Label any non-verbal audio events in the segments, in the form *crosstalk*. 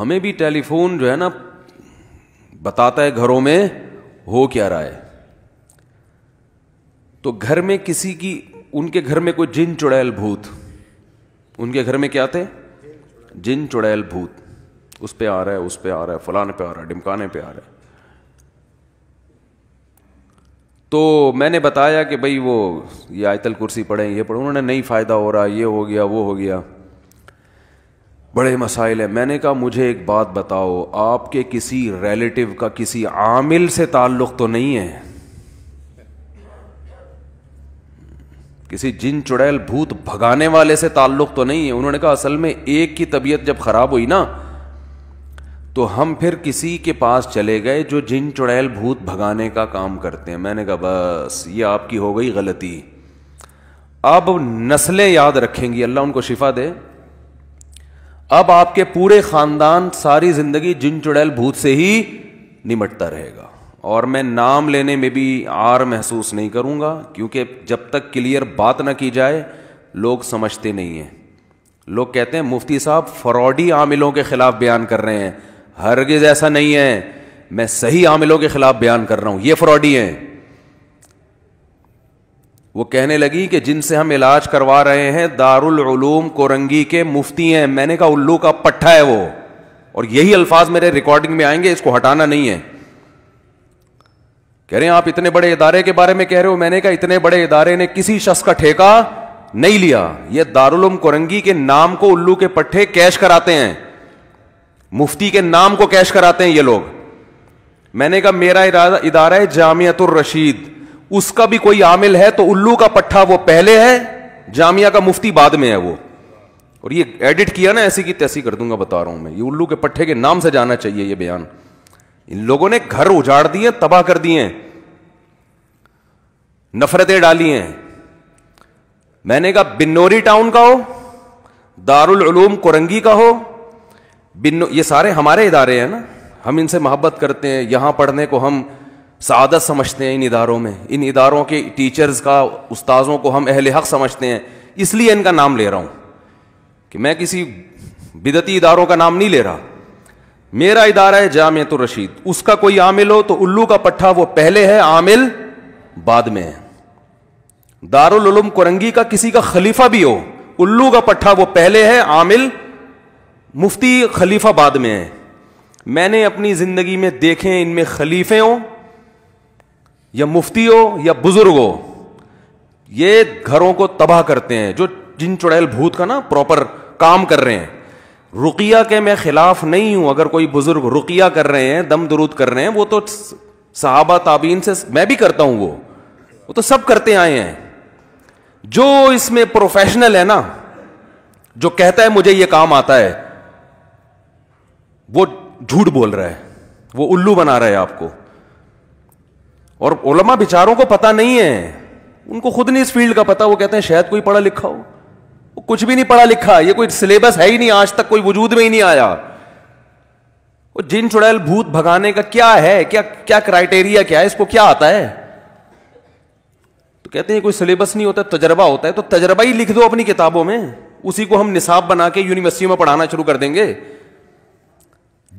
हमें भी टेलीफोन जो है ना बताता है घरों में हो क्या रहा है तो घर में किसी की उनके घर में कोई जिन चुड़ैल भूत उनके घर में क्या थे जिन चुड़ैल भूत उस पे आ रहा है उस पे आ रहा है फलाने पे आ रहा है डिमकाने पे आ रहा है तो मैंने बताया कि भाई वो ये आयतल कुर्सी पढ़े ये पढ़े उन्होंने नहीं फ़ायदा हो रहा ये हो गया वो हो गया बड़े मसाइल हैं मैंने कहा मुझे एक बात बताओ आपके किसी रिलेटिव का किसी आमिल से ताल्लुक़ तो नहीं है किसी जिन चुड़ैल भूत भगाने वाले से ताल्लुक़ तो नहीं है उन्होंने कहा असल में एक की तबीयत जब ख़राब हुई ना तो हम फिर किसी के पास चले गए जो जिन चुड़ैल भूत भगाने का काम करते हैं मैंने कहा बस ये आपकी हो गई गलती अब नस्लें याद रखेंगी अल्लाह उनको शिफा दे अब आपके पूरे खानदान सारी जिंदगी जिन चुड़ैल भूत से ही निमटता रहेगा और मैं नाम लेने में भी आर महसूस नहीं करूंगा क्योंकि जब तक क्लियर बात ना की जाए लोग समझते नहीं हैं लोग कहते हैं मुफ्ती साहब फ्रॉडी आमिलों के खिलाफ बयान कर रहे हैं हरगिज ऐसा नहीं है मैं सही आमिलों के खिलाफ बयान कर रहा हूं ये फ्रॉडी हैं वो कहने लगी कि जिनसे हम इलाज करवा रहे हैं दारुल उलूम कोरंगी के मुफ्ती हैं मैंने कहा उल्लू का पट्टा है वो और यही अल्फाज मेरे रिकॉर्डिंग में आएंगे इसको हटाना नहीं है कह रहे हैं आप इतने बड़े इदारे के बारे में कह रहे हो मैंने कहा इतने बड़े इदारे ने किसी शख्स का ठेका नहीं लिया यह दारुलम कोरंगी के नाम को उल्लू के पट्टे कैश कराते हैं मुफ्ती के नाम को कैश कराते हैं ये लोग मैंने कहा मेरा इदारा है जामियातुर रशीद उसका भी कोई आमिल है तो उल्लू का पट्ठा वो पहले है जामिया का मुफ्ती बाद में है वो और ये एडिट किया ना ऐसी की तैसी कर दूंगा बता रहा हूं मैं ये उल्लू के पट्ठे के नाम से जाना चाहिए ये बयान इन लोगों ने घर उजाड़ दिए तबाह कर दिए नफरतें डाली हैं मैंने कहा बिन्नौरी टाउन का हो दारुल उलूम कोरंगी का हो बिन्नो ये सारे हमारे इदारे हैं ना हम इनसे मोहब्बत करते हैं यहां पढ़ने को हम सादत समझते हैं इन इदारों में इन इदारों के टीचर्स का उस्ताजों को हम अहल हक समझते हैं इसलिए इनका नाम ले रहा हूँ कि मैं किसी बिदती इदारों का नाम नहीं ले रहा मेरा इदारा है जाम तो रशीद उसका कोई आमिल हो तो उल्लू का पट्ठा वो पहले है आमिल बाद में है दारुलूम कुरंगी का किसी का खलीफा भी हो उल्लू का पट्ठा वो पहले है आमिल मुफ्ती खलीफा बाद में है मैंने अपनी जिंदगी में देखे इनमें खलीफे हों या मुफ्ती हो या बुजुर्ग हो ये घरों को तबाह करते हैं जो जिन चुड़ैल भूत का ना प्रॉपर काम कर रहे हैं रुकिया के मैं खिलाफ नहीं हूं अगर कोई बुजुर्ग रुकिया कर रहे हैं दम दरूद कर रहे हैं वो तो साहबा ताबीन से मैं भी करता हूं वो वो तो सब करते आए हैं जो इसमें प्रोफेशनल है ना जो कहता है मुझे ये काम आता है वो झूठ बोल रहा है वो उल्लू बना रहा है आपको और ओलमा बिचारों को पता नहीं है उनको खुद नहीं इस फील्ड का पता वो कहते हैं शायद कोई पढ़ा लिखा हो वो कुछ भी नहीं पढ़ा लिखा ये कोई सिलेबस है ही नहीं आज तक कोई वजूद में ही नहीं आया वो जिन चुड़ैल भूत भगाने का क्या है क्या क्या क्राइटेरिया क्या है इसको क्या आता है तो कहते हैं कोई सिलेबस नहीं होता तजर्बा होता है तो तजर्बा ही लिख दो अपनी किताबों में उसी को हम निसाब बना के यूनिवर्सिटी में पढ़ाना शुरू कर देंगे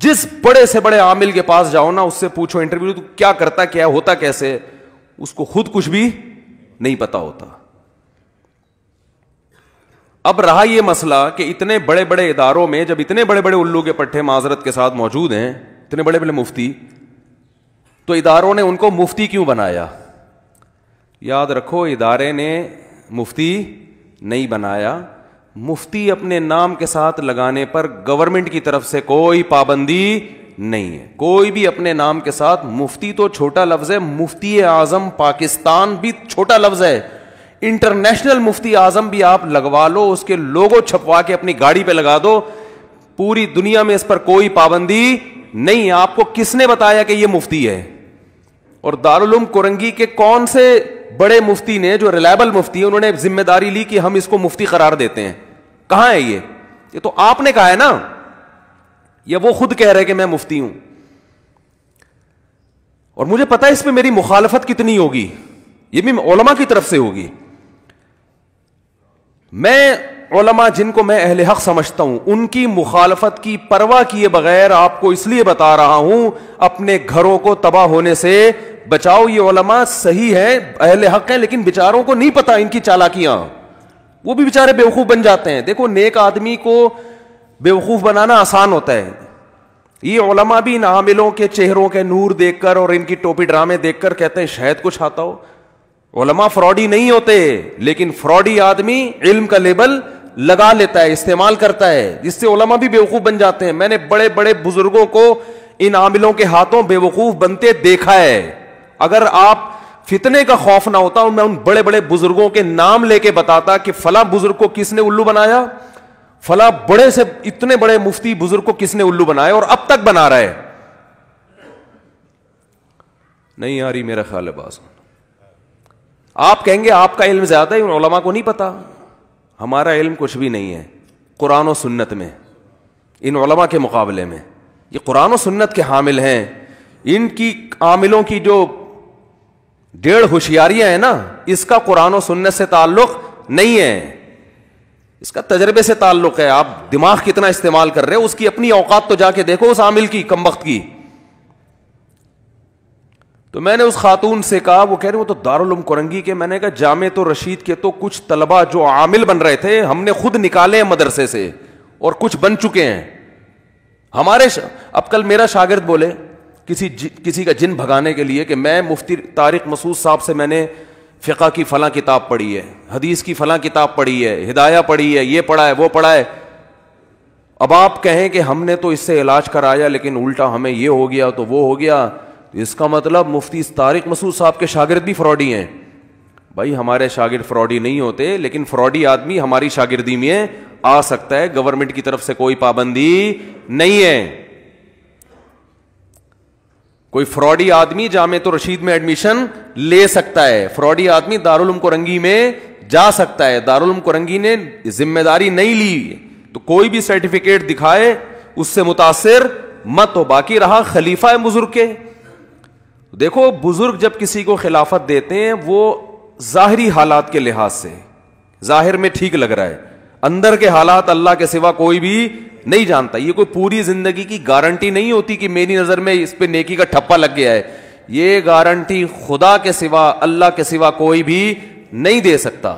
जिस बड़े से बड़े आमिल के पास जाओ ना उससे पूछो इंटरव्यू तो क्या करता क्या होता कैसे उसको खुद कुछ भी नहीं पता होता अब रहा यह मसला कि इतने बड़े बड़े इदारों में जब इतने बड़े बड़े उल्लू के पट्टे माजरत के साथ मौजूद हैं इतने बड़े बड़े मुफ्ती तो इदारों ने उनको मुफ्ती क्यों बनाया याद रखो इदारे ने मुफ्ती नहीं बनाया मुफ्ती अपने नाम के साथ लगाने पर गवर्नमेंट की तरफ से कोई पाबंदी नहीं है कोई भी अपने नाम के साथ मुफ्ती तो छोटा लफ्ज है मुफ्ती आजम पाकिस्तान भी छोटा लफ्ज है इंटरनेशनल मुफ्ती आजम भी आप लगवा लो उसके लोगों छपवा के अपनी गाड़ी पे लगा दो पूरी दुनिया में इस पर कोई पाबंदी नहीं है आपको किसने बताया कि यह मुफ्ती है और दारुलूम कुरंगी के कौन से बड़े मुफ्ती ने जो रिलायबल मुफ्ती है उन्होंने जिम्मेदारी ली कि हम इसको मुफ्ती करार देते हैं कहां है ये ये तो आपने कहा है ना या वो खुद कह रहे कि मैं मुफ्ती हूं और मुझे पता है इसमें मेरी मुखालफत कितनी होगी ये भी ओलमा की तरफ से होगी मैं ओलमा जिनको मैं अहल हक समझता हूं उनकी मुखालफत की परवाह किए बगैर आपको इसलिए बता रहा हूं अपने घरों को तबाह होने से बचाओ ये ओलमा सही है अहल हक है लेकिन बेचारों को नहीं पता इनकी चालाकियां वो भी बेचारे बेवकूफ़ बन जाते हैं देखो नेक आदमी को बेवकूफ़ बनाना आसान होता है ये ओलमा भी इन आमिलों के चेहरों के नूर देखकर और इनकी टोपी ड्रामे देखकर कहते हैं शायद कुछ आता हो ओलमा फ्रॉडी नहीं होते लेकिन फ्रॉडी आदमी इल्म का लेबल लगा लेता है इस्तेमाल करता है जिससे ओलमा भी बेवकूफ़ बन जाते हैं मैंने बड़े बड़े बुजुर्गों को इन आमिलों के हाथों बेवकूफ़ बनते देखा है अगर आप फितने का खौफ ना होता और मैं उन बड़े बड़े बुजुर्गों के नाम लेके बताता कि फला बुजुर्ग को किसने उल्लू बनाया फला बड़े से इतने बड़े मुफ्ती बुजुर्ग को किसने उल्लू बनाया और अब तक बना रहे नहीं आ रही मेरा ख्याल बास आप कहेंगे आपका इल्म ज्यादा है उलमा को नहीं पता हमारा इल्म कुछ भी नहीं है कुरान और सुन्नत में इन उलमा के मुकाबले में ये कुरान और सुन्नत के हामिल हैं इनकी आमिलों की जो डेढ़ होशियारियां हैं ना इसका कुरान और सुन्नत से ताल्लुक नहीं है इसका तजर्बे से ताल्लुक है आप दिमाग कितना इस्तेमाल कर रहे हो उसकी अपनी औकात तो जाके देखो उस आमिल की कम वक्त की तो मैंने उस खातून से कहा वो कह रहे वो तो दारुलम कुरंगी के मैंने कहा जामे तो रशीद के तो कुछ तलबा जो आमिल बन रहे थे हमने खुद निकाले हैं मदरसे से और कुछ बन चुके हैं हमारे अब कल मेरा शागिर्द बोले किसी किसी का जिन भगाने के लिए कि मैं मुफ्ती तारिक मसूद साहब से मैंने फ़िका की फ़लाँ किताब पढ़ी है हदीस की फ़लाँ किताब पढ़ी है हिदाया पढ़ी है ये पढ़ा है वो पढ़ा है अब आप कहें कि हमने तो इससे इलाज कराया लेकिन उल्टा हमें ये हो गया तो वो हो गया तो इसका मतलब मुफ्ती तारिक मसूद साहब के शागिर्द भी फ्रॉडी हैं भाई हमारे शागिर्द फ्रॉडी नहीं होते लेकिन फ्रॉडी आदमी हमारी शागिर्दी में आ सकता है गवर्नमेंट की तरफ से कोई पाबंदी नहीं है कोई फ्रॉडी आदमी जामे तो रशीद में एडमिशन ले सकता है फ्रॉडी आदमी दारुल कोरंगी में जा सकता है दारुलम कोरंगी ने जिम्मेदारी नहीं ली तो कोई भी सर्टिफिकेट दिखाए उससे मुतासर मत हो बाकी रहा खलीफा है बुजुर्ग के देखो बुजुर्ग जब किसी को खिलाफत देते हैं वो जाहरी हालात के लिहाज से जाहिर में ठीक लग रहा है अंदर के हालात अल्लाह के सिवा कोई भी नहीं जानता ये कोई पूरी जिंदगी की गारंटी नहीं होती कि मेरी नजर में इस पे नेकी का ठप्पा लग गया है ये गारंटी खुदा के सिवा अल्लाह के सिवा कोई भी नहीं दे सकता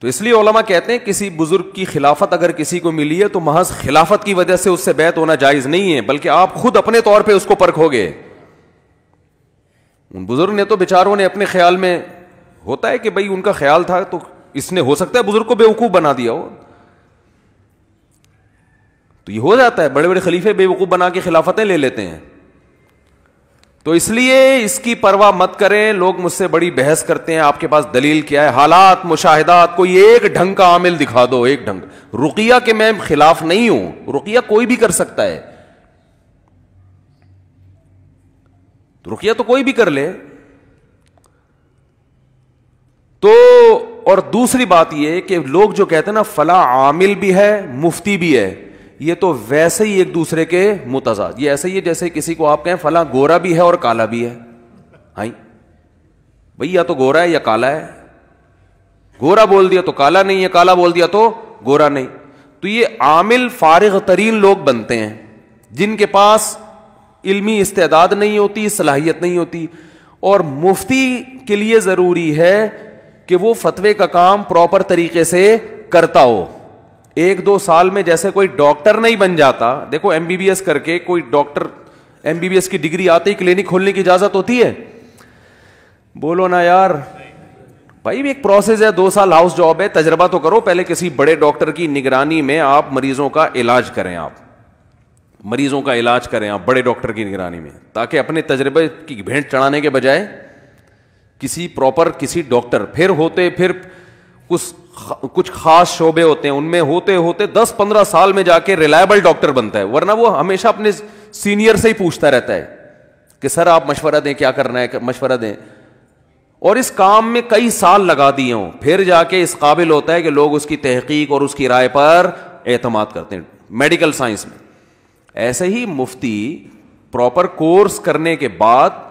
तो इसलिए ओलमा कहते हैं किसी बुजुर्ग की खिलाफत अगर किसी को मिली है तो महज खिलाफत की वजह से उससे बैत होना जायज नहीं है बल्कि आप खुद अपने तौर पे उसको परखोगे उन बुजुर्ग ने तो बेचारों ने अपने ख्याल में होता है कि भाई उनका ख्याल था तो इसने हो सकता है बुजुर्ग को बेवकूफ बना दिया हो तो ये हो जाता है बड़े बड़े खलीफे बेवकूफ बना के खिलाफतें ले लेते हैं तो इसलिए इसकी परवाह मत करें लोग मुझसे बड़ी बहस करते हैं आपके पास दलील क्या है हालात मुशाहिदात कोई एक ढंग का आमिल दिखा दो एक ढंग रुकिया के मैं खिलाफ नहीं हूं रुकिया कोई भी कर सकता है तो रुकिया तो कोई भी कर ले और दूसरी बात यह कि लोग जो कहते हैं ना फला आमिल भी है मुफ्ती भी है ये तो वैसे ही एक दूसरे के मुतजाद ये ऐसे ही है जैसे किसी को आप कहें फला गोरा भी है और काला भी है हाई भाई या तो गोरा है या काला है गोरा बोल दिया तो काला नहीं है काला बोल दिया तो गोरा नहीं तो ये आमिल फारग तरीन लोग बनते हैं जिनके पास इल्मी इस्तेदाद नहीं होती सलाहियत नहीं होती और मुफ्ती के लिए ज़रूरी है कि वो फतवे का काम प्रॉपर तरीके से करता हो एक दो साल में जैसे कोई डॉक्टर नहीं बन जाता देखो एमबीबीएस करके कोई डॉक्टर एमबीबीएस की डिग्री आते ही क्लिनिक खोलने की इजाजत होती है बोलो ना यार भाई भी एक प्रोसेस है दो साल हाउस जॉब है तजर्बा तो करो पहले किसी बड़े डॉक्टर की निगरानी में आप मरीजों का इलाज करें आप मरीजों का इलाज करें आप बड़े डॉक्टर की निगरानी में ताकि अपने तजर्बे की भेंट चढ़ाने के बजाय किसी प्रॉपर किसी डॉक्टर फिर होते फिर कुछ कुछ खास शोबे होते हैं उनमें होते होते 10-15 साल में जाके रिलायबल डॉक्टर बनता है वरना वो हमेशा अपने सीनियर से ही पूछता रहता है कि सर आप मशवरा दें क्या करना है मशवरा दें और इस काम में कई साल लगा दिए हों फिर जाके इस काबिल होता है कि लोग उसकी तहकीक और उसकी राय पर एतमाद करते हैं मेडिकल साइंस में ऐसे ही मुफ्ती प्रॉपर कोर्स करने के बाद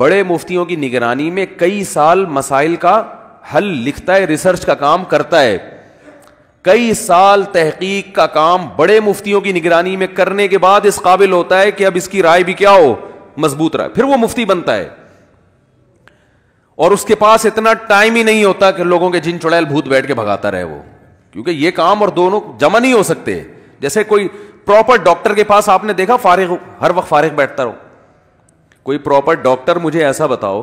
बड़े मुफ्तियों की निगरानी में कई साल मसाइल का हल लिखता है रिसर्च का काम करता है कई साल तहकीक का काम बड़े मुफ्तियों की निगरानी में करने के बाद इस काबिल होता है कि अब इसकी राय भी क्या हो मजबूत राय फिर वो मुफ्ती बनता है और उसके पास इतना टाइम ही नहीं होता कि लोगों के जिन चुड़ैल भूत बैठ के भगाता रहे वो क्योंकि ये काम और दोनों जमा नहीं हो सकते जैसे कोई प्रॉपर डॉक्टर के पास आपने देखा फारिग हर वक्त फारिग बैठता रहो कोई प्रॉपर डॉक्टर मुझे ऐसा बताओ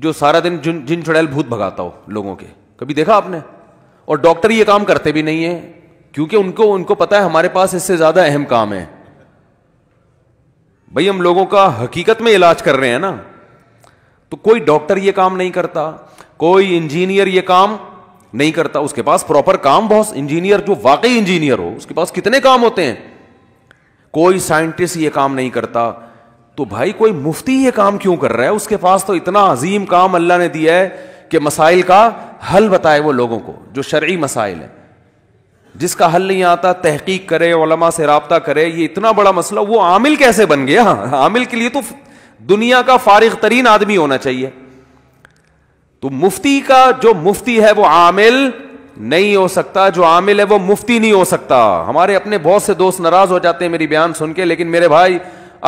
जो सारा दिन जिन जिन चुड़ैल भूत भगाता हो लोगों के कभी देखा आपने और डॉक्टर ये काम करते भी नहीं है क्योंकि उनको उनको पता है हमारे पास इससे ज्यादा अहम काम है भाई हम लोगों का हकीकत में इलाज कर रहे हैं ना तो कोई डॉक्टर ये काम नहीं करता कोई इंजीनियर ये काम नहीं करता उसके पास प्रॉपर काम बहुत इंजीनियर जो वाकई इंजीनियर हो उसके पास कितने काम होते हैं कोई साइंटिस्ट ये काम नहीं करता तो भाई कोई मुफ्ती ये काम क्यों कर रहा है उसके पास तो इतना अजीम काम अल्लाह ने दिया है कि मसाइल का हल बताए वो लोगों को जो शर्य मसाइल है जिसका हल नहीं आता तहकीक करे ओलमा से रबता करे ये इतना बड़ा मसला वो आमिल कैसे बन गया हाँ, आमिल के लिए तो दुनिया का फारिग तरीन आदमी होना चाहिए तो मुफ्ती का जो मुफ्ती है वो आमिल नहीं हो सकता जो आमिल है वो मुफ्ती नहीं हो सकता हमारे अपने बहुत से दोस्त नाराज हो जाते हैं मेरी बयान सुन के लेकिन मेरे भाई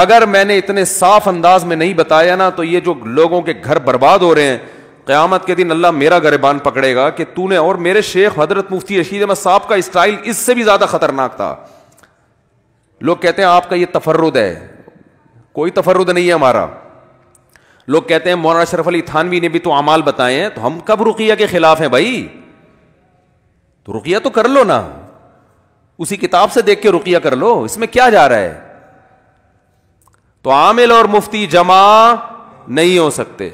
अगर मैंने इतने साफ अंदाज में नहीं बताया ना तो ये जो लोगों के घर बर्बाद हो रहे हैं क़यामत के दिन अल्लाह मेरा गरेबान पकड़ेगा कि तू ने और मेरे शेख हजरत मुफ्ती रशीद अहमद साहब का स्टाइल इससे भी ज़्यादा ख़तरनाक था लोग कहते हैं आपका यह तफरुद है कोई तफरुद नहीं है हमारा लोग कहते हैं मौलाना अशरफ अली थानवी ने भी तो अमाल बताए हैं तो हम कब रुकिया के खिलाफ हैं भाई तो रुकिया तो कर लो ना उसी किताब से देख के रुकिया कर लो इसमें क्या जा रहा है तो आमिल और मुफ्ती जमा नहीं हो सकते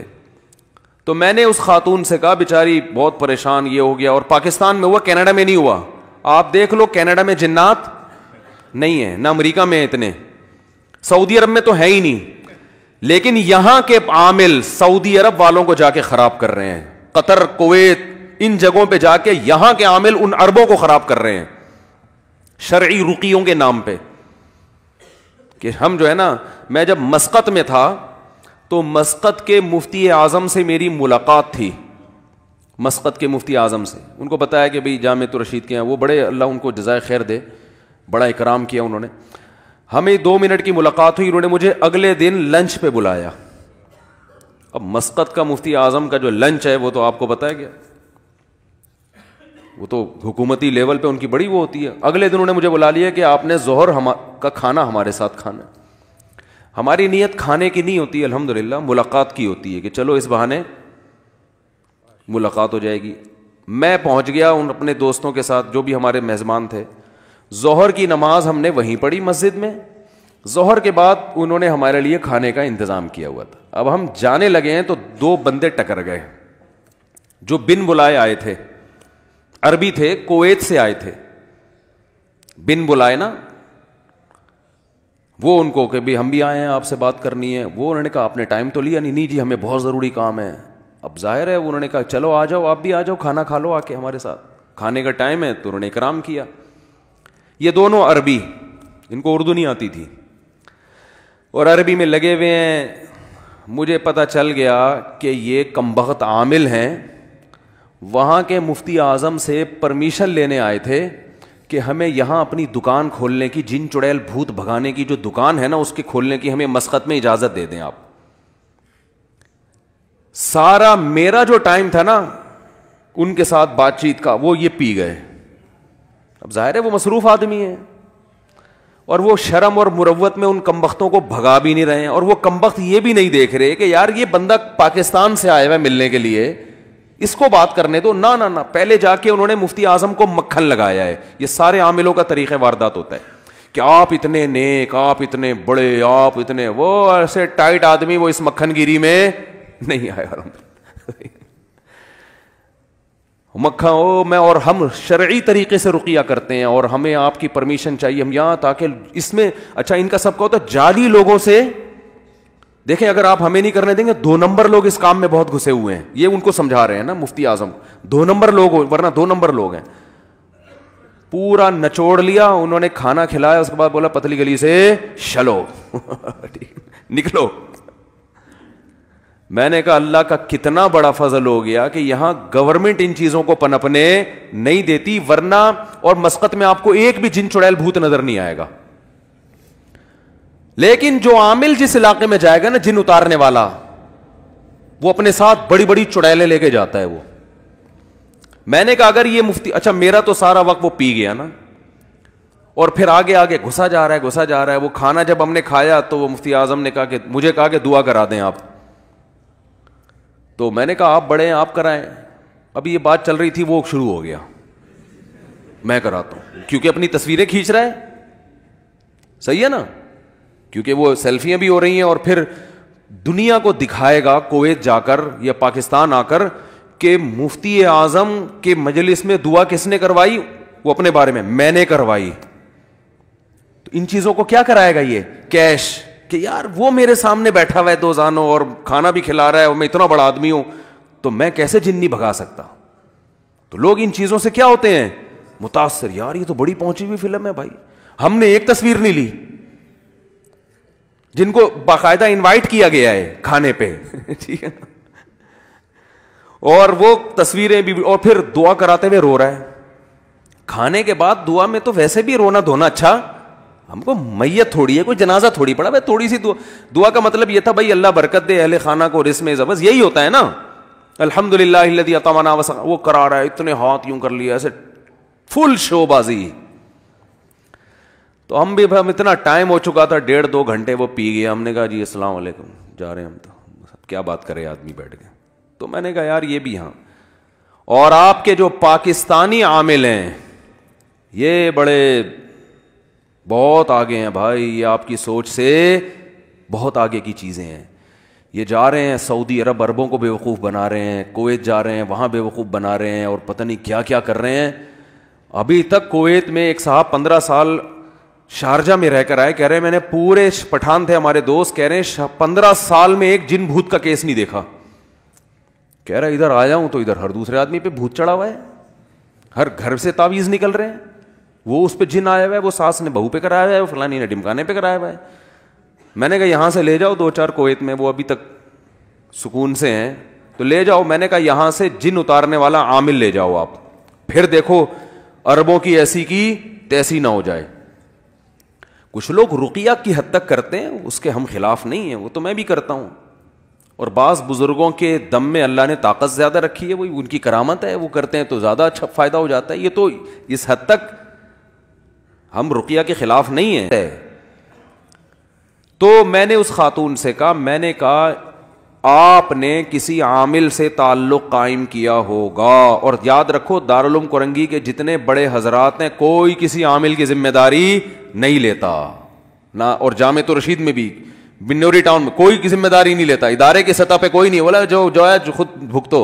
तो मैंने उस खातून से कहा बेचारी बहुत परेशान ये हो गया और पाकिस्तान में हुआ कैनेडा में नहीं हुआ आप देख लो कैनेडा में जिन्नात नहीं है ना अमरीका में इतने सऊदी अरब में तो है ही नहीं लेकिन यहां के आमिल सऊदी अरब वालों को जाके खराब कर रहे हैं कतर कुवैत इन जगहों पर जाके यहां के आमिल उन अरबों को खराब कर रहे हैं शर्ई रुकियों के नाम पर हम जो है ना मैं जब मस्कत में था तो मस्कत के मुफ्ती आज़म से मेरी मुलाकात थी मस्कत के मुफ्ती आज़म से उनको बताया कि भाई जाम तो रशीद के हैं वो बड़े अल्लाह उनको जजाय खैर दे बड़ा इकराम किया उन्होंने हमें दो मिनट की मुलाकात हुई उन्होंने मुझे अगले दिन लंच पे बुलाया अब मस्कत का मुफ्ती आज़म का जो लंच है वो तो आपको बताया गया वो तो हुकूमती लेवल पे उनकी बड़ी वो होती है अगले दिन उन्होंने मुझे बुला लिया कि आपने जहर हम का खाना हमारे साथ खाना है हमारी नीयत खाने की नहीं होती अलहमद ला मुलाकात की होती है कि चलो इस बहाने मुलाकात हो जाएगी मैं पहुंच गया उन अपने दोस्तों के साथ जो भी हमारे मेज़बान थे जहर की नमाज हमने वहीं पढ़ी मस्जिद में जहर के बाद उन्होंने हमारे लिए खाने का इंतज़ाम किया हुआ था अब हम जाने लगे हैं तो दो बंदे टकर गए जो बिन बुलाए आए थे अरबी थे कोवैत से आए थे बिन बुलाए ना वो उनको कि भाई हम भी आए हैं आपसे बात करनी है वो उन्होंने कहा आपने टाइम तो लिया नहीं नहीं जी हमें बहुत ज़रूरी काम है अब जाहिर है उन्होंने कहा चलो आ जाओ आप भी आ जाओ खाना खा लो आके हमारे साथ खाने का टाइम है तो उन्होंने इकराम किया ये दोनों अरबी इनको उर्दू नहीं आती थी और अरबी में लगे हुए हैं मुझे पता चल गया कि ये कमबख्त आमिल हैं वहाँ के मुफ्ती आज़म से परमिशन लेने आए थे कि हमें यहाँ अपनी दुकान खोलने की जिन चुड़ैल भूत भगाने की जो दुकान है ना उसके खोलने की हमें मस्कत में इजाजत दे दें आप सारा मेरा जो टाइम था ना उनके साथ बातचीत का वो ये पी गए अब जाहिर है वो मसरूफ आदमी है और वो शर्म और मुरवत में उन कमबख्तों को भगा भी नहीं रहे हैं और वो कमबख्त ये भी नहीं देख रहे कि यार ये बंदा पाकिस्तान से आया हुआ मिलने के लिए इसको बात करने दो ना ना ना पहले जाके उन्होंने मुफ्ती आजम को मक्खन लगाया है ये सारे आमिलों का तरीके वारदात होता है कि आप इतने नेक आप इतने बड़े आप इतने वो ऐसे टाइट आदमी वो इस मक्खनगिरी में नहीं आया मक्खा ओ मैं और हम शर्य तरीके से रुकिया करते हैं और हमें आपकी परमिशन चाहिए हम यहां ताकि इसमें अच्छा इनका सबका होता जाली लोगों से देखें अगर आप हमें नहीं करने देंगे दो नंबर लोग इस काम में बहुत घुसे हुए हैं ये उनको समझा रहे हैं ना मुफ्ती आजम दो नंबर लोग वरना दो नंबर लोग हैं पूरा नचोड़ लिया उन्होंने खाना खिलाया उसके बाद बोला पतली गली से चलो *laughs* निकलो मैंने कहा अल्लाह का कितना बड़ा फजल हो गया कि यहां गवर्नमेंट इन चीजों को पनपने नहीं देती वरना और मस्कत में आपको एक भी जिन चुड़ैल भूत नजर नहीं आएगा लेकिन जो आमिल जिस इलाके में जाएगा ना जिन उतारने वाला वो अपने साथ बड़ी बड़ी चुड़ैले लेके जाता है वो मैंने कहा अगर ये मुफ्ती अच्छा मेरा तो सारा वक्त वो पी गया ना और फिर आगे आगे घुसा जा रहा है घुसा जा रहा है वो खाना जब हमने खाया तो वो मुफ्ती आजम ने कहा कि मुझे कहा कि दुआ करा दें आप तो मैंने कहा आप बड़े आप कराएं अभी ये बात चल रही थी वो शुरू हो गया मैं कराता हूं क्योंकि अपनी तस्वीरें खींच रहा है सही है ना क्योंकि वो सेल्फियां भी हो रही हैं और फिर दुनिया को दिखाएगा कुवैत जाकर या पाकिस्तान आकर के मुफ्ती आजम के मजलिस में दुआ किसने करवाई वो अपने बारे में मैंने करवाई तो इन चीजों को क्या कराएगा ये कैश कि यार वो मेरे सामने बैठा हुआ है दो जानो और खाना भी खिला रहा है और मैं इतना बड़ा आदमी हूं तो मैं कैसे जिन्नी भगा सकता तो लोग इन चीजों से क्या होते हैं मुतासर यार ये तो बड़ी पहुंची हुई फिल्म है भाई हमने एक तस्वीर नहीं ली जिनको बाकायदा इनवाइट किया गया है खाने पे *laughs* ठीक है और वो तस्वीरें भी और फिर दुआ कराते हुए रो रहा है खाने के बाद दुआ में तो वैसे भी रोना धोना अच्छा हमको मैयत थोड़ी है कोई जनाजा थोड़ी पड़ा भाई थोड़ी सी दुआ दुआ का मतलब ये था भाई अल्लाह बरकत दे अहले खाना को रिस्म जबस यही होता है ना अल्हम्दुलिल्लाह वो करा रहा है इतने हाथ यूं कर लिया ऐसे फुल शोबाजी तो हम भी हम इतना टाइम हो चुका था डेढ़ दो घंटे वो पी गए हमने कहा जी अस्सलाम जा रहे हैं हम तो क्या बात करे आदमी बैठ के तो मैंने कहा यार ये भी हाँ और आपके जो पाकिस्तानी आमिल हैं ये बड़े बहुत आगे हैं भाई ये आपकी सोच से बहुत आगे की चीज़ें हैं ये जा रहे हैं सऊदी अरब अरबों को बेवकूफ़ बना रहे हैं कोवैत जा रहे हैं वहाँ बेवकूफ़ बना रहे हैं और पता नहीं क्या क्या कर रहे हैं अभी तक कोवैत में एक साहब पंद्रह साल शारजा में रहकर आए कह रहे मैंने पूरे पठान थे हमारे दोस्त कह रहे हैं पंद्रह साल में एक जिन भूत का केस नहीं देखा कह रहा इधर आ जाऊं तो इधर हर दूसरे आदमी पे भूत चढ़ा हुआ है हर घर से तावीज निकल रहे हैं वो उस पर जिन आया हुआ है वो सास ने बहू पे कराया हुआ है वो फलानी ने डिमकाने पे कराया हुआ है मैंने कहा यहां से ले जाओ दो चार कोयत में वो अभी तक सुकून से हैं तो ले जाओ मैंने कहा यहां से जिन उतारने वाला आमिल ले जाओ आप फिर देखो अरबों की ऐसी की तैसी ना हो जाए कुछ लोग रुकिया की हद तक करते हैं उसके हम खिलाफ नहीं है वो तो मैं भी करता हूं और बास बुज़ुर्गों के दम में अल्लाह ने ताकत ज़्यादा रखी है वही उनकी करामत है वो करते हैं तो ज़्यादा अच्छा फ़ायदा हो जाता है ये तो इस हद तक हम रुकिया के ख़िलाफ़ नहीं है तो मैंने उस खातून से कहा मैंने कहा आपने किसी आमिल से ताल्लुक़ कायम किया होगा और याद रखो दारुलम कुरंगी के जितने बड़े हजरात हैं कोई किसी आमिल की जिम्मेदारी नहीं लेता ना और जाम तो रशीद में भी बिन्नौरी टाउन में कोई की जिम्मेदारी नहीं लेता इदारे की सतह पे कोई नहीं बोला जो जो है जो खुद भुगतो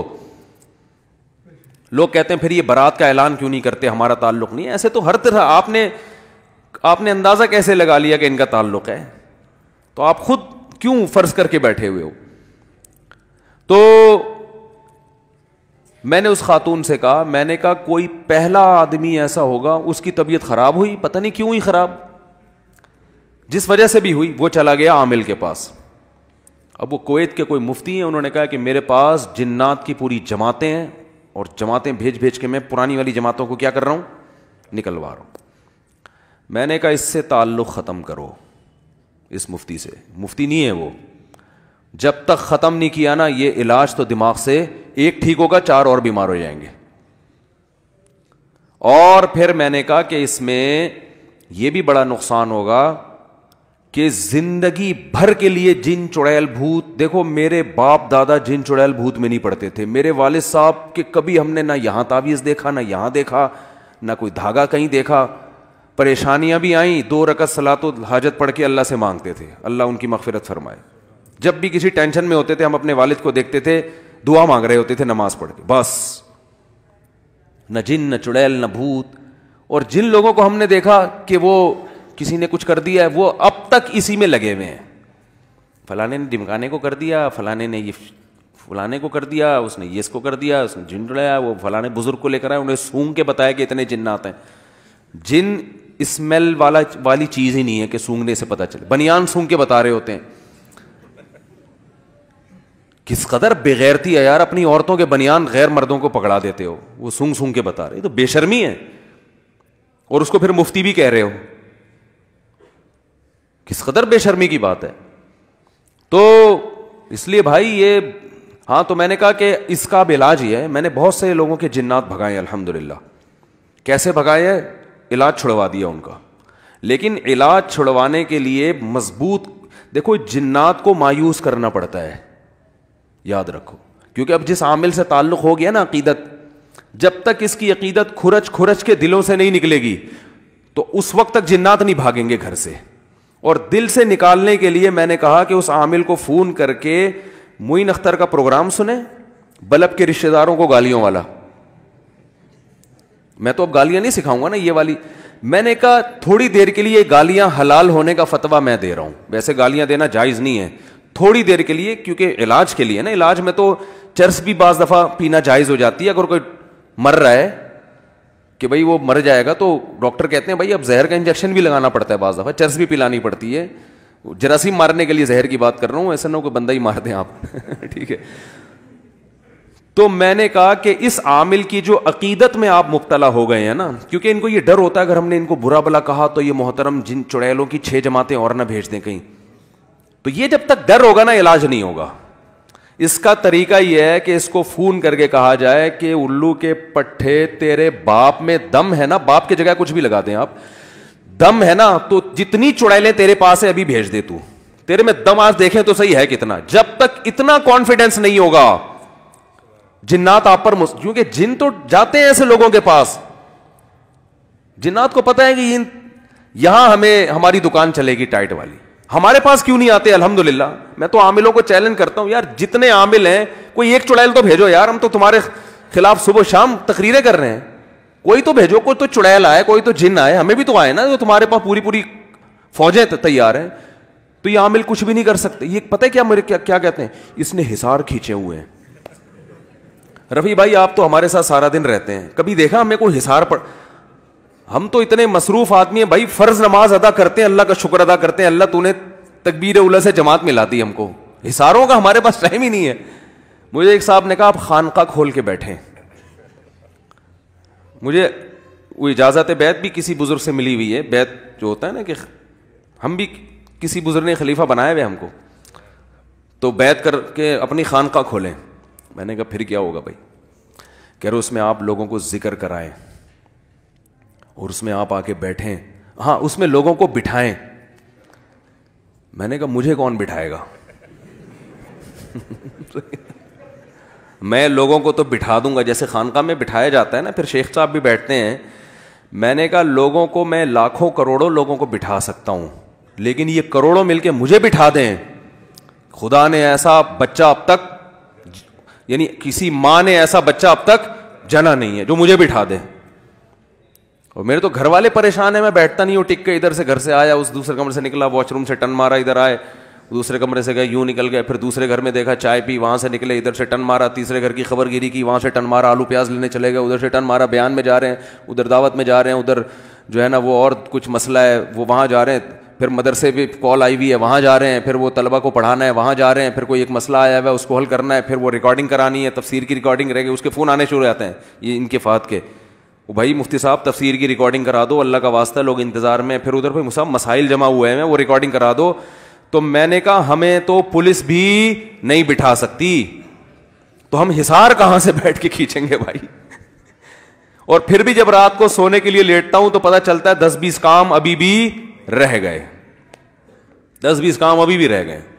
लोग कहते हैं फिर ये बारात का ऐलान क्यों नहीं करते हमारा ताल्लुक नहीं ऐसे तो हर तरह आपने आपने अंदाज़ा कैसे लगा लिया कि इनका ताल्लुक है तो आप खुद क्यों फर्ज करके बैठे हुए हो तो मैंने उस खातून से कहा मैंने कहा कोई पहला आदमी ऐसा होगा उसकी तबीयत खराब हुई पता नहीं क्यों ही खराब जिस वजह से भी हुई वो चला गया आमिल के पास अब वो कोयत के कोई मुफ्ती हैं उन्होंने कहा कि मेरे पास जिन्नात की पूरी जमातें हैं और जमातें भेज भेज के मैं पुरानी वाली जमातों को क्या कर रहा हूं निकलवा रहा हूं मैंने कहा इससे ताल्लुक़ ख़त्म करो इस मुफ्ती से मुफ्ती नहीं है वो जब तक ख़त्म नहीं किया ना ये इलाज तो दिमाग से एक ठीक होगा चार और बीमार हो जाएंगे और फिर मैंने कहा कि इसमें यह भी बड़ा नुकसान होगा कि जिंदगी भर के लिए जिन चुड़ैल भूत देखो मेरे बाप दादा जिन चुड़ैल भूत में नहीं पड़ते थे मेरे वालिद साहब के कभी हमने ना यहाँ तावीज़ देखा ना यहाँ देखा ना कोई धागा कहीं देखा परेशानियां भी आईं दो रकत सलात हाजत पढ़ के अल्लाह से मांगते थे अल्लाह उनकी मगफरत फरमाए जब भी किसी टेंशन में होते थे हम अपने वालिद को देखते थे दुआ मांग रहे होते थे नमाज पढ़ के बस न जिन न चुड़ैल न भूत और जिन लोगों को हमने देखा कि वो किसी ने कुछ कर दिया है वो अब तक इसी में लगे हुए हैं फलाने ने दिमकाने को कर दिया फलाने ने ये फलाने को कर दिया उसने ये इसको कर दिया उसने जिन डुलाया वो फलाने बुजुर्ग को लेकर आए उन्हें सूंघ के बताया कि इतने जिन्नात हैं जिन स्मेल वाला वाली चीज़ ही नहीं है कि सूंघने से पता चले बनियान सूंघ के बता रहे होते हैं किस कदर बेगैरती है यार अपनी औरतों के बनियान गैर मर्दों को पकड़ा देते हो वो सूंघ सूंघ के बता रहे तो बेशर्मी है और उसको फिर मुफ्ती भी कह रहे हो किस कदर बेशर्मी की बात है तो इसलिए भाई ये हाँ तो मैंने कहा कि इसका अब इलाज ही है मैंने बहुत से लोगों के जिन्नात भगाए अलहमदिल्ला कैसे भगाए इलाज छुड़वा दिया उनका लेकिन इलाज छुड़वाने के लिए मजबूत देखो जिन्नात को मायूस करना पड़ता है याद रखो क्योंकि अब जिस आमिल से ताल्लुक हो गया ना अकीदत जब तक इसकी अकीदत खुरच खुरच के दिलों से नहीं निकलेगी तो उस वक्त तक जिन्नात नहीं भागेंगे घर से और दिल से निकालने के लिए मैंने कहा कि उस आमिल को फ़ोन करके मुइन अख्तर का प्रोग्राम सुने बलब के रिश्तेदारों को गालियों वाला मैं तो अब गालियां नहीं सिखाऊंगा ना ये वाली मैंने कहा थोड़ी देर के लिए गालियां हलाल होने का फतवा मैं दे रहा हूं वैसे गालियां देना जायज़ नहीं है थोड़ी देर के लिए क्योंकि इलाज के लिए ना इलाज में तो चर्स भी बाज दफा पीना जायज हो जाती है अगर कोई मर रहा है कि भाई वो मर जाएगा तो डॉक्टर कहते हैं भाई अब जहर का इंजेक्शन भी लगाना पड़ता है बाज दफा चर्स भी पिलानी पड़ती है जरासीम मारने के लिए जहर की बात कर रहा हूं ऐसा ना कोई बंदा ही मार दे आप *laughs* ठीक है तो मैंने कहा कि इस आमिल की जो अकीदत में आप मुबतला हो गए हैं ना क्योंकि इनको ये डर होता है अगर हमने इनको बुरा भला कहा तो ये मोहतरम जिन चुड़ैलों की छह जमातें और ना भेज दें कहीं तो ये जब तक डर होगा ना इलाज नहीं होगा इसका तरीका यह है कि इसको फोन करके कहा जाए कि उल्लू के पट्टे तेरे बाप में दम है ना बाप की जगह कुछ भी लगा दें आप दम है ना तो जितनी चुड़ैलें तेरे पास है अभी भेज दे तू तेरे में दम आज देखें तो सही है कितना जब तक इतना कॉन्फिडेंस नहीं होगा जिन्नात आप पर क्योंकि जिन तो जाते हैं ऐसे लोगों के पास जिन्नात को पता है कि इन यहां हमें हमारी दुकान चलेगी टाइट वाली हमारे पास क्यों नहीं आते अल्हम्दुलिल्लाह मैं तो आमिलों को चैलेंज करता हूं यार जितने आमिल हैं कोई एक चुड़ैल तो भेजो यार हम तो तुम्हारे खिलाफ सुबह शाम तकरीरें कर रहे हैं कोई तो भेजो कोई तो चुड़ैल आए कोई तो जिन आए हमें भी तो आए ना तो तुम्हारे पास पूरी पूरी फौजें तैयार हैं तो ये आमिल कुछ भी नहीं कर सकते ये पता है क्या मेरे क्या क्या कहते हैं इसने हिसार खींचे हुए हैं रफी भाई आप तो हमारे साथ सारा दिन रहते हैं कभी देखा हमें कोई हिसार पड़ हम तो इतने मसरूफ आदमी हैं भाई फर्ज नमाज अदा करते हैं अल्लाह का शुक्र अदा करते हैं अल्लाह तूने तकबीर उल्ला से जमात मिला दी हमको हिसारों का हमारे पास टाइम ही नहीं है मुझे एक साहब ने कहा आप खानका खोल के बैठे मुझे वो इजाज़त बैत भी किसी बुज़ुर्ग से मिली हुई है बैत जो होता है ना कि हम भी किसी बुज़ुर्ग ने खलीफा बनाया हुआ हमको तो बैत करके अपनी खानका खोलें मैंने कहा फिर क्या होगा भाई कह रहे उसमें आप लोगों को जिक्र कराएं और उसमें आप आके बैठें हाँ उसमें लोगों को बिठाएं मैंने कहा मुझे कौन बिठाएगा *laughs* मैं लोगों को तो बिठा दूंगा जैसे खानका में बिठाया जाता है ना फिर शेख साहब भी बैठते हैं मैंने कहा लोगों को मैं लाखों करोड़ों लोगों को बिठा सकता हूं लेकिन ये करोड़ों मिलके मुझे बिठा दें खुदा ने ऐसा बच्चा अब तक यानी किसी माँ ने ऐसा बच्चा अब तक जना नहीं है जो मुझे बिठा दें और मेरे तो घर वाले परेशान है मैं बैठता नहीं हूँ टिक के इधर से घर से आया उस दूसरे कमरे से निकला वॉशरूम से टन मारा इधर आए दूसरे कमरे से गए यूं निकल गए फिर दूसरे घर में देखा चाय पी वहाँ से निकले इधर से टन मारा तीसरे घर की खबर गिरी की वहाँ से टन मारा आलू प्याज लेने चले गए उधर से टन मारा बयान में जा रहे हैं उधर दावत में जा रहे हैं उधर जो है ना वो और कुछ मसला है वो वहाँ जा रहे हैं फिर मदरसे भी कॉल आई हुई है वहाँ जा रहे हैं फिर वो तलबा को पढ़ाना है वहाँ जा रहे हैं फिर कोई एक मसला आया हुआ है उसको हल करना है फिर वो रिकॉर्डिंग करानी है तफसीर की रिकॉर्डिंग रहेगी उसके फ़ोन आने शुरू हो जाते हैं ये इनके फात के भाई मुफ्ती साहब तफसीर की रिकॉर्डिंग करा दो अल्लाह का वास्ता लोग इंतज़ार में फिर उधर भाई साहब मसाइल जमा हुए हैं वो रिकॉर्डिंग करा दो तो मैंने कहा हमें तो पुलिस भी नहीं बिठा सकती तो हम हिसार कहां से बैठ के खींचेंगे भाई और फिर भी जब रात को सोने के लिए लेटता हूं तो पता चलता है दस बीस काम अभी भी रह गए दस बीस काम अभी भी रह गए